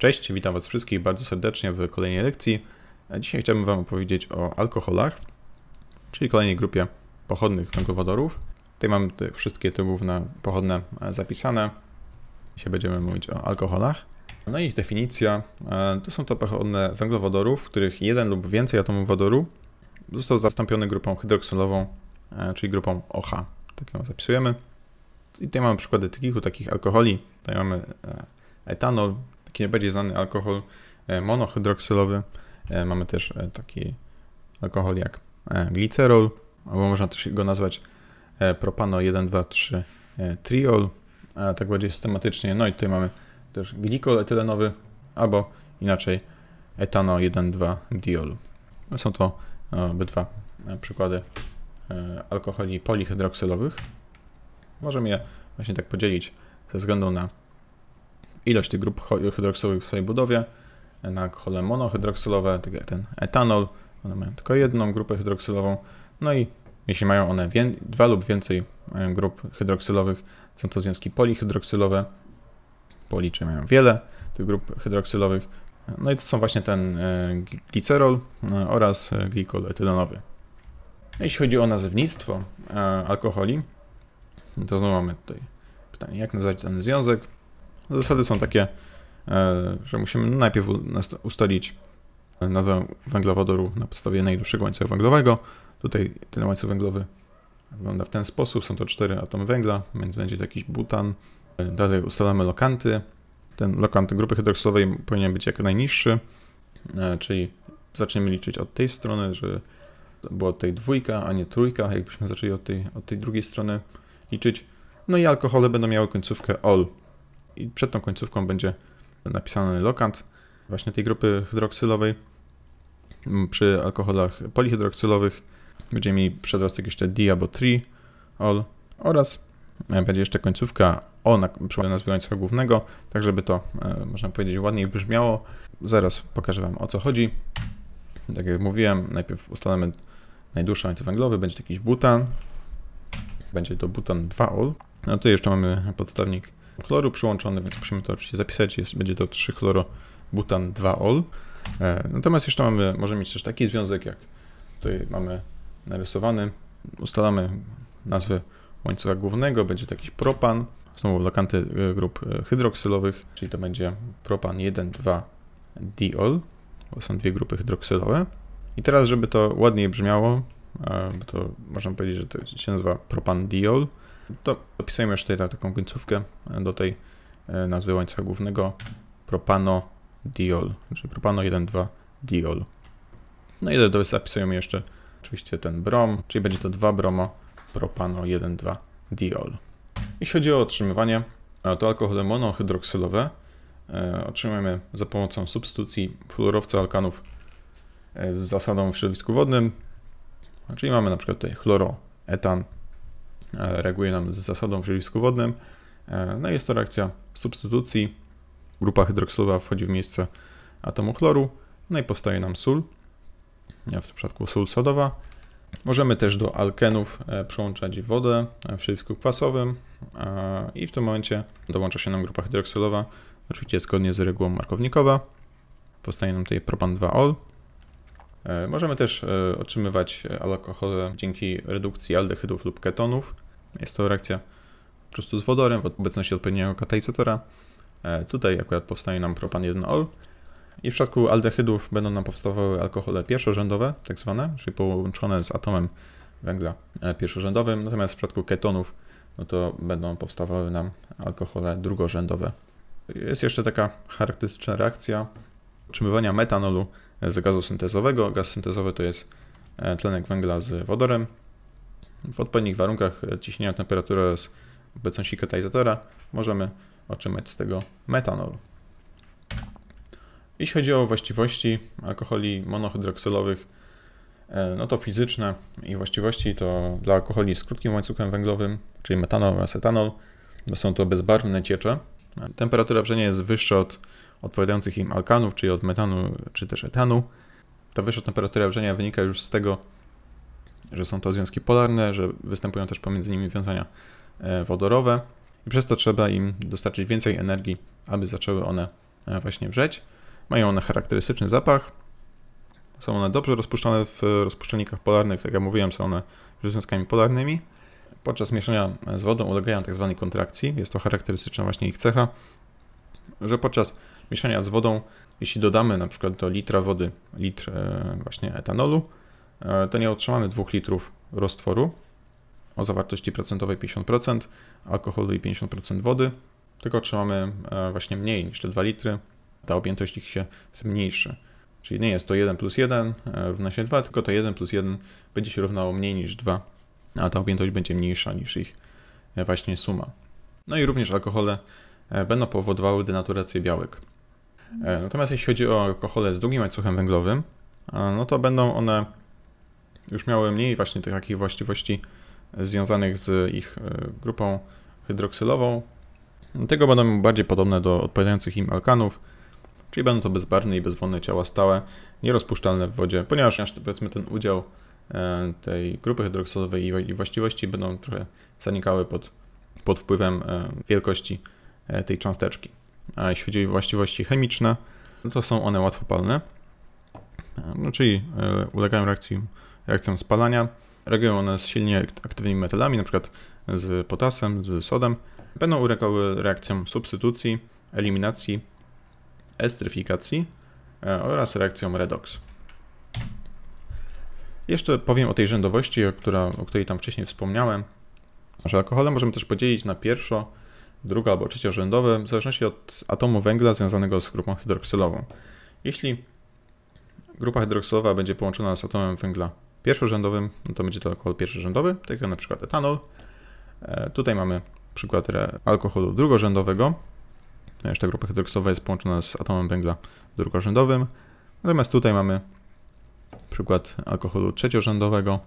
Cześć, witam Was wszystkich bardzo serdecznie w kolejnej lekcji. Dzisiaj chciałbym Wam opowiedzieć o alkoholach, czyli kolejnej grupie pochodnych węglowodorów. Tutaj mam te wszystkie te główne pochodne e, zapisane. Dzisiaj będziemy mówić o alkoholach. No i ich definicja. E, to są to pochodne węglowodorów, w których jeden lub więcej atomów wodoru został zastąpiony grupą hydroksylową, e, czyli grupą OH. Tak ją zapisujemy. I tutaj mamy przykłady kilku takich alkoholi. Tutaj mamy etanol, taki najbardziej znany alkohol e, monohydroksylowy. E, mamy też e, taki alkohol jak glicerol, albo można też go nazwać propano 1,2,3 triol, a tak bardziej systematycznie. No i tutaj mamy też glikol etylenowy, albo inaczej etano 1,2-diolu. No są to obydwa przykłady alkoholi polihydroksylowych. Możemy je właśnie tak podzielić ze względu na ilość tych grup hydroksylowych w swojej budowie, na alkohole monohydroksylowe, tak jak ten etanol, one mają tylko jedną grupę hydroksylową, no i jeśli mają one dwa lub więcej e, grup hydroksylowych, są to związki polihydroksylowe, policzy mają wiele tych grup hydroksylowych, no i to są właśnie ten e, glicerol e, oraz glikol etylenowy. Jeśli chodzi o nazewnictwo alkoholi, to znowu mamy tutaj pytanie, jak nazwać ten związek. Zasady są takie, e, że musimy najpierw ustalić e, nazwę węglowodoru na podstawie najdłuższego łańcucha węglowego. Tutaj ten łańcuch węglowy wygląda w ten sposób. Są to cztery atomy węgla, więc będzie to jakiś butan. E, dalej ustalamy lokanty. Ten lokant grupy hydroksylowej powinien być jak najniższy, czyli zaczniemy liczyć od tej strony, że była tej dwójka, a nie trójka, jakbyśmy zaczęli od tej, od tej drugiej strony liczyć. No i alkohole będą miały końcówkę OL, i przed tą końcówką będzie napisany lokant właśnie tej grupy hydroksylowej. Przy alkoholach polihydroksylowych będziemy mieli przedrostek jeszcze di albo tri ol oraz e, będzie jeszcze końcówka o na przykład nazwy łańcucha głównego, tak żeby to e, można powiedzieć ładniej brzmiało. Zaraz pokażę Wam o co chodzi. Tak jak mówiłem, najpierw ustalamy najdłuższy łańcuch węglowy, będzie to jakiś butan. Będzie to butan 2 ol no tu jeszcze mamy podstawnik chloru przyłączony, więc musimy to oczywiście zapisać. Jest, będzie to 3 butan 2-ol. Natomiast jeszcze mamy, możemy mieć też taki związek, jak tutaj mamy narysowany. Ustalamy nazwę łańcucha głównego, będzie to jakiś propan. Znowu lokanty e, grup e, hydroksylowych, czyli to będzie propan 1,2-diol, bo są dwie grupy hydroksylowe. I teraz, żeby to ładniej brzmiało, e, bo to można powiedzieć, że to się nazywa propandiol, to opisujemy jeszcze tutaj tak taką końcówkę e, do tej e, nazwy łańcucha głównego propanodiol, czyli propano 1,2 znaczy diol. No i do zapisujemy jeszcze oczywiście ten brom, czyli będzie to 2 bromo propano 1,2 diol. Jeśli chodzi o otrzymywanie, to alkohole monohydroksylowe e, otrzymujemy za pomocą substytucji fluorowca alkanów z zasadą w środowisku wodnym, czyli mamy na przykład tutaj chloroetan E, reaguje nam z zasadą w żywisku wodnym. E, no jest to reakcja substytucji. Grupa hydroksylowa wchodzi w miejsce atomu chloru, no i powstaje nam sól, w tym przypadku sól sodowa. Możemy też do alkenów e, przyłączać wodę w środowisku kwasowym i w tym momencie dołącza się nam grupa hydroksylowa, oczywiście zgodnie z regułą markownikowa. Powstaje nam tutaj propan 2-ol, E, możemy też e, otrzymywać e, alkohole dzięki redukcji aldehydów lub ketonów. Jest to reakcja po prostu z wodorem w obecności odpowiedniego katalizatora. Tutaj akurat powstaje nam propan 1-ol. I w przypadku aldehydów będą nam powstawały alkohole pierwszorzędowe, tak zwane, czyli połączone z atomem węgla pierwszorzędowym. Natomiast w przypadku ketonów no to będą powstawały nam alkohole drugorzędowe. Jest jeszcze taka charakterystyczna reakcja otrzymywania metanolu z gazu syntezowego. Gaz syntezowy to jest e, tlenek węgla z wodorem. W odpowiednich warunkach e, ciśnienia, temperatury oraz obecności katalizatora możemy otrzymać z tego metanol. Jeśli chodzi o właściwości alkoholi monohydroksylowych, e, no to fizyczne i właściwości to dla alkoholi z krótkim łańcuchem węglowym, czyli metanol oraz etanol, są to bezbarwne ciecze. Temperatura wrzenia jest wyższa od odpowiadających im alkanów, czyli od metanu czy też etanu. Ta wyższa temperatura wrzenia wynika już z tego, że są to związki polarne, że występują też pomiędzy nimi wiązania e, wodorowe i przez to trzeba im dostarczyć więcej energii, aby zaczęły one e, właśnie wrzeć. Mają one charakterystyczny zapach, są one dobrze rozpuszczane w rozpuszczalnikach polarnych, tak jak mówiłem, są one związkami polarnymi. Podczas mieszania z wodą ulegają tak zwanej kontrakcji, jest to charakterystyczna właśnie ich cecha, że podczas mieszania z wodą, jeśli dodamy na przykład do litra wody litr e, właśnie etanolu, e, to nie otrzymamy 2 litrów roztworu o zawartości procentowej 50%, alkoholu i 50% wody, tylko otrzymamy e, właśnie mniej niż te 2 litry. Ta objętość ich się zmniejszy. Czyli nie jest to 1 plus 1 równa się 2, tylko to 1 plus 1 będzie się równało mniej niż 2, a ta objętość będzie mniejsza niż ich właśnie suma. No i również alkohole będą powodowały denaturację białek. E, natomiast jeśli chodzi o alkohole z długim łańcuchem węglowym, e, no to będą one już miały mniej właśnie tych takich właściwości związanych z ich e, grupą hydroksylową. Tego będą bardziej podobne do odpowiadających im alkanów, czyli będą to bezbarwne i bezwolne ciała stałe, nierozpuszczalne w wodzie, ponieważ powiedzmy ten udział tej grupy hydroksylowej i właściwości będą trochę zanikały pod, pod wpływem wielkości tej cząsteczki a jeśli chodzi o właściwości chemiczne, to są one łatwopalne, no czyli e, ulegają reakcji, reakcjom spalania. Reagują one z silnie aktywnymi metalami, np. z potasem, z sodem. Będą ulegały reakcjom substytucji, eliminacji, estryfikacji e, oraz reakcjom redox. Jeszcze powiem o tej rzędowości, o, o której tam wcześniej wspomniałem, że alkohole możemy też podzielić na pierwszo druga albo trzeciorzędowe, w zależności od atomu węgla związanego z grupą hydroksylową. Jeśli grupa hydroksylowa będzie połączona z atomem węgla pierwszorzędowym, no to będzie to alkohol pierwszorzędowy, tak jak na przykład etanol. E, tutaj mamy przykład alkoholu drugorzędowego, ponieważ no ta grupa hydroksylowa jest połączona z atomem węgla drugorzędowym. Natomiast tutaj mamy przykład alkoholu trzeciorzędowego.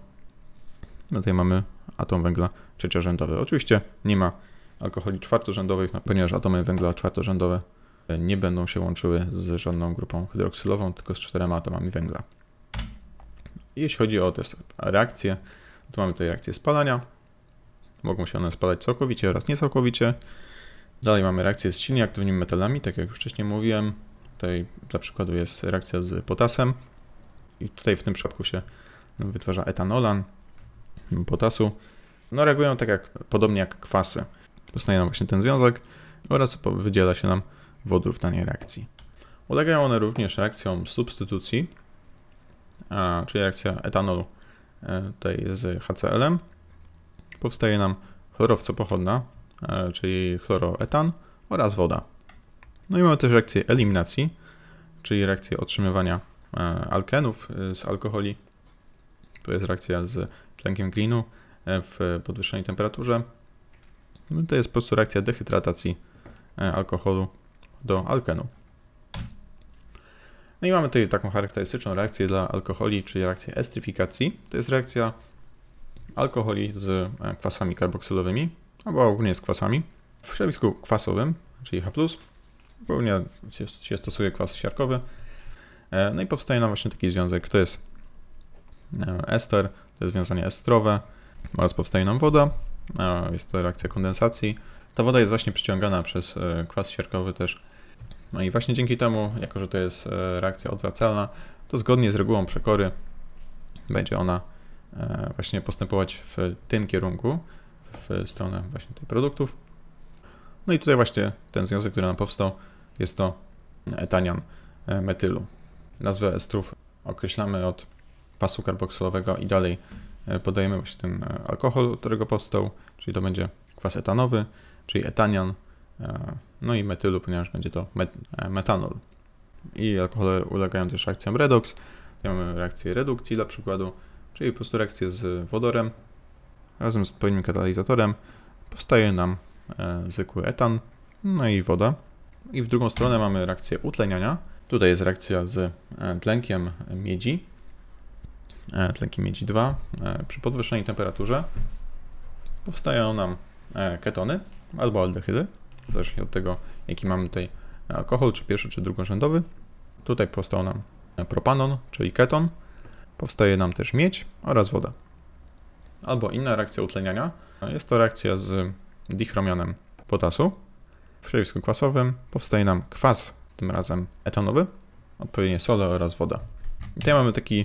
No tutaj mamy atom węgla trzeciorzędowy. Oczywiście nie ma alkoholi czwartorzędowych, no, ponieważ atomy węgla czwartorzędowe e, nie będą się łączyły z żadną grupą hydroksylową, tylko z czterema atomami węgla. Jeśli chodzi o te reakcje, to mamy tutaj reakcję spalania. Mogą się one spalać całkowicie oraz niecałkowicie. Dalej mamy reakcję z silnie aktywnymi metalami, tak jak już wcześniej mówiłem. Tutaj dla przykładu jest reakcja z potasem. I tutaj w tym przypadku się no, wytwarza etanolan potasu. No reagują tak jak, podobnie jak kwasy. Powstaje nam właśnie ten związek oraz wydziela się nam wodór w danej reakcji. Ulegają one również reakcjom substytucji, a, czyli reakcja etanolu e, tutaj z HCl-em. Powstaje nam chlorowca pochodna, e, czyli chloroetan oraz woda. No i mamy też reakcję eliminacji, czyli reakcję otrzymywania e, alkenów z alkoholi. To jest reakcja z tlenkiem glinu w podwyższonej temperaturze no to jest po prostu reakcja dehydratacji e, alkoholu do alkenu. No i mamy tutaj taką charakterystyczną reakcję dla alkoholi, czyli reakcję estryfikacji. To jest reakcja alkoholi z e, kwasami karboksylowymi, albo ogólnie z kwasami. W środowisku kwasowym, czyli H+, Ogólnie się stosuje kwas siarkowy. E, no i powstaje nam właśnie taki związek, to jest ester, to jest związanie estrowe oraz powstaje nam woda, jest to reakcja kondensacji. Ta woda jest właśnie przyciągana przez e, kwas siarkowy też. No i właśnie dzięki temu, jako że to jest e, reakcja odwracalna, to zgodnie z regułą przekory będzie ona e, właśnie postępować w tym kierunku, w stronę właśnie tych produktów. No i tutaj właśnie ten związek, który nam powstał, jest to etanian metylu. Nazwę estrów określamy od pasu karboksylowego i dalej E, podajemy właśnie ten e, alkohol, od którego powstał, czyli to będzie kwas etanowy, czyli etanian, e, no i metylu, ponieważ będzie to metanol. I alkohole ulegają też akcjom redox, tutaj mamy reakcję redukcji dla przykładu, czyli po prostu reakcję z wodorem razem z odpowiednim katalizatorem powstaje nam zwykły etan, no i woda. I w drugą stronę mamy reakcję utleniania. Tutaj jest reakcja z tlenkiem miedzi, E, tlenki miedzi 2, e, przy podwyższonej temperaturze powstają nam e, ketony albo aldehydy, zależnie od tego, jaki mamy tutaj alkohol, czy pierwszy, czy drugorzędowy. Tutaj powstał nam propanon, czyli keton. Powstaje nam też miedź oraz woda. Albo inna reakcja utleniania. Jest to reakcja z dichromianem potasu. W środowisku kwasowym powstaje nam kwas, tym razem etanowy, odpowiednie sole oraz woda. I tutaj mamy taki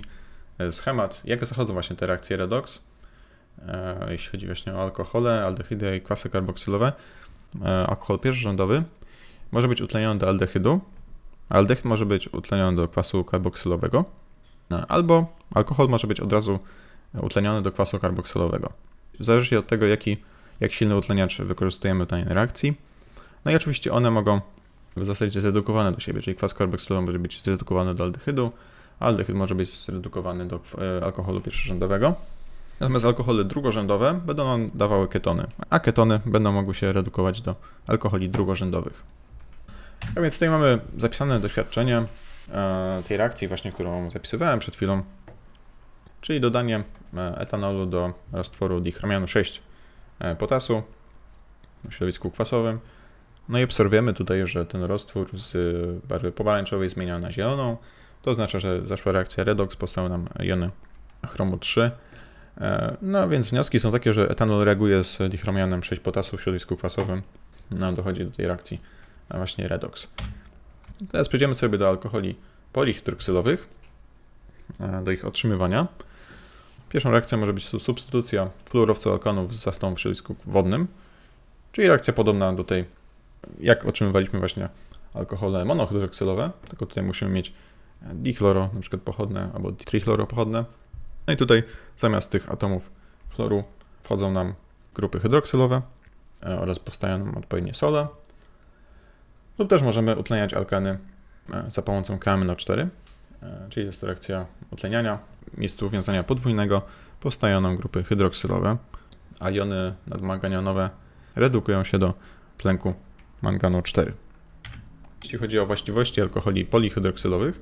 E, schemat, jak zachodzą właśnie te reakcje redox, e, jeśli chodzi właśnie o alkohole, aldehydy i kwasy karboksylowe. E, alkohol pierwszorządowy może być utleniony do aldehydu, aldehyd może być utleniony do kwasu karboksylowego, albo alkohol może być od razu utleniony do kwasu karboksylowego. Zależy od tego, jaki, jak silny utleniacz wykorzystujemy w danej reakcji. No i oczywiście one mogą zostać zredukowane do siebie, czyli kwas karboksylowy może być zredukowany do aldehydu, aldehyd może być zredukowany do e, alkoholu pierwszorzędowego. Natomiast alkohole drugorzędowe będą nam dawały ketony, a ketony będą mogły się redukować do alkoholi drugorzędowych. A więc tutaj mamy zapisane doświadczenie e, tej reakcji właśnie, którą zapisywałem przed chwilą, czyli dodanie e, etanolu do roztworu dichromianu 6 potasu w środowisku kwasowym. No i obserwujemy tutaj, że ten roztwór z barwy pomarańczowej zmienia na zieloną, to oznacza, że zaszła reakcja redox, powstały nam jony chromu 3. E, no więc wnioski są takie, że etanol reaguje z dichromianem 6 potasu w środowisku kwasowym. No dochodzi do tej reakcji właśnie redox. Teraz przejdziemy sobie do alkoholi polihydroksylowych, e, do ich otrzymywania. Pierwszą reakcją może być substytucja alkanów z zachtą w środowisku wodnym, czyli reakcja podobna do tej, jak otrzymywaliśmy właśnie alkohole monohydroksylowe, tylko tutaj musimy mieć dichloro, na przykład pochodne, albo pochodne. No i tutaj zamiast tych atomów chloru wchodzą nam grupy hydroksylowe e, oraz powstają nam odpowiednie sole. Lub też możemy utleniać alkany e, za pomocą KMNO4, e, czyli jest to reakcja utleniania. Miejscu wiązania podwójnego powstają nam grupy hydroksylowe, a jony nadmanganionowe redukują się do tlenku manganu 4. Jeśli chodzi o właściwości alkoholi polihydroksylowych,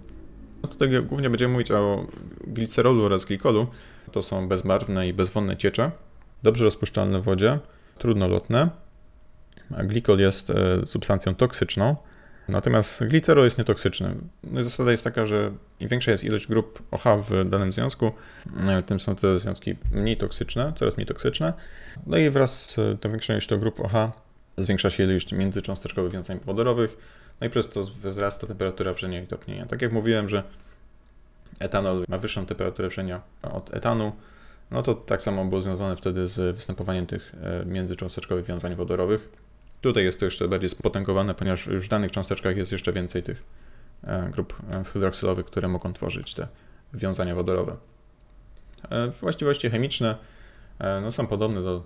no tutaj głównie będziemy mówić o glicerolu oraz glikolu. To są bezbarwne i bezwonne ciecze, dobrze rozpuszczalne w wodzie, trudnolotne. A glikol jest e, substancją toksyczną, natomiast glicerol jest nietoksyczny. No zasada jest taka, że im większa jest ilość grup OH w danym związku, e, tym są te związki mniej toksyczne, coraz mniej toksyczne. No i wraz z e, tą większą ilością grup OH zwiększa się ilość międzycząsteczkowych wiązań wodorowych, no i przez to wzrasta temperatura wrzenia i topnienia. Tak jak mówiłem, że etanol ma wyższą temperaturę wrzenia od etanu, no to tak samo było związane wtedy z występowaniem tych e, międzycząsteczkowych wiązań wodorowych. Tutaj jest to jeszcze bardziej spotęgowane, ponieważ już w danych cząsteczkach jest jeszcze więcej tych e, grup e, hydroksylowych, które mogą tworzyć te wiązania wodorowe. Właściwości chemiczne no, są podobne do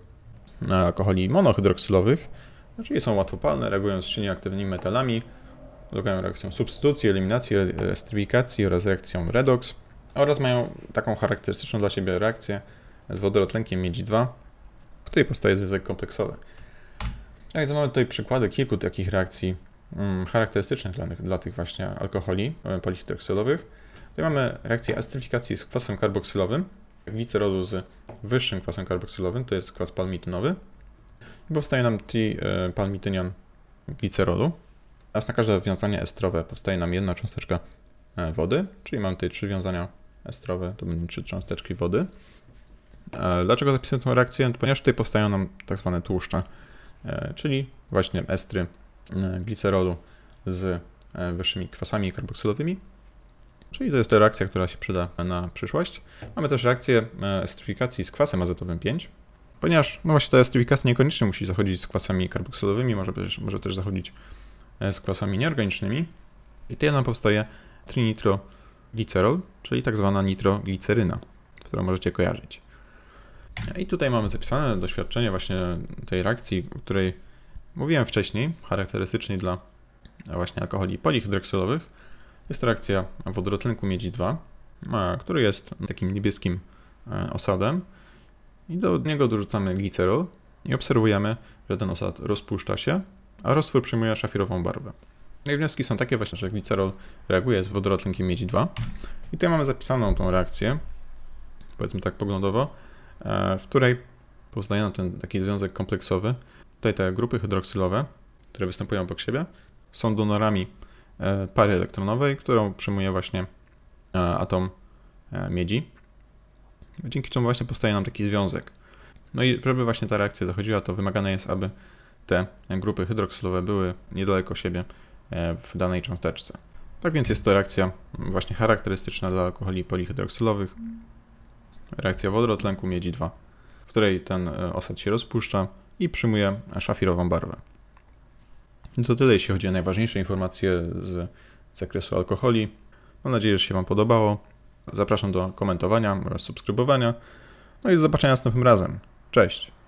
alkoholi monohydroksylowych, czyli są łatwopalne, reagują z silnie aktywnymi metalami, ulegają reakcjom substytucji, eliminacji, estryfikacji oraz reakcją redox oraz mają taką charakterystyczną dla siebie reakcję z wodorotlenkiem miedzi 2, w której powstaje związek kompleksowy. A tak więc mamy tutaj przykłady kilku takich reakcji mm, charakterystycznych dla, dla, tych właśnie alkoholi e, polihydroksylowych. Tutaj mamy reakcję estryfikacji z kwasem karboksylowym, glicerolu z wyższym kwasem karboksylowym, to jest kwas palmitynowy. I powstaje nam tripalmitynian glicerolu. Teraz na każde wiązanie estrowe powstaje nam jedna cząsteczka e, wody, czyli mam tutaj trzy wiązania estrowe, to będą trzy cząsteczki wody. E, dlaczego zapisuję tą reakcję? No, ponieważ tutaj powstają nam tak zwane tłuszcze, e, czyli właśnie estry glicerolu z wyższymi kwasami karboksylowymi. Czyli to jest ta reakcja, która się przyda na przyszłość. Mamy też reakcję estryfikacji z kwasem azotowym 5, ponieważ no właśnie ta estryfikacja niekoniecznie musi zachodzić z kwasami karboksylowymi, może też, może też zachodzić E, z kwasami nieorganicznymi i tutaj nam powstaje trinitroglicerol, czyli tak zwana nitrogliceryna, którą możecie kojarzyć. I tutaj mamy zapisane doświadczenie właśnie tej reakcji, o której mówiłem wcześniej, charakterystycznej dla właśnie alkoholi polihydroksylowych. Jest to reakcja wodorotlenku miedzi 2, który jest takim niebieskim e, osadem i do niego dorzucamy glicerol i obserwujemy, że ten osad rozpuszcza się a roztwór przyjmuje szafirową barwę. No i wnioski są takie właśnie, że glicerol reaguje z wodorotlenkiem miedzi 2 i tutaj mamy zapisaną tą reakcję, powiedzmy tak poglądowo, e, w której powstaje nam ten taki związek kompleksowy. Tutaj te grupy hydroksylowe, które występują obok siebie, są donorami e, pary elektronowej, którą przyjmuje właśnie e, atom miedzi, dzięki czemu właśnie powstaje nam taki związek. No i żeby właśnie ta reakcja zachodziła, to wymagane jest, aby te grupy hydroksylowe były niedaleko siebie e, w danej cząsteczce. Tak więc jest to reakcja właśnie charakterystyczna dla alkoholi polihydroksylowych, reakcja wodorotlenku miedzi 2, w której ten e, osad się rozpuszcza i przyjmuje szafirową barwę. to tyle, jeśli chodzi o najważniejsze informacje z zakresu alkoholi. Mam nadzieję, że się Wam podobało. Zapraszam do komentowania oraz subskrybowania. No i do zobaczenia następnym razem. Cześć!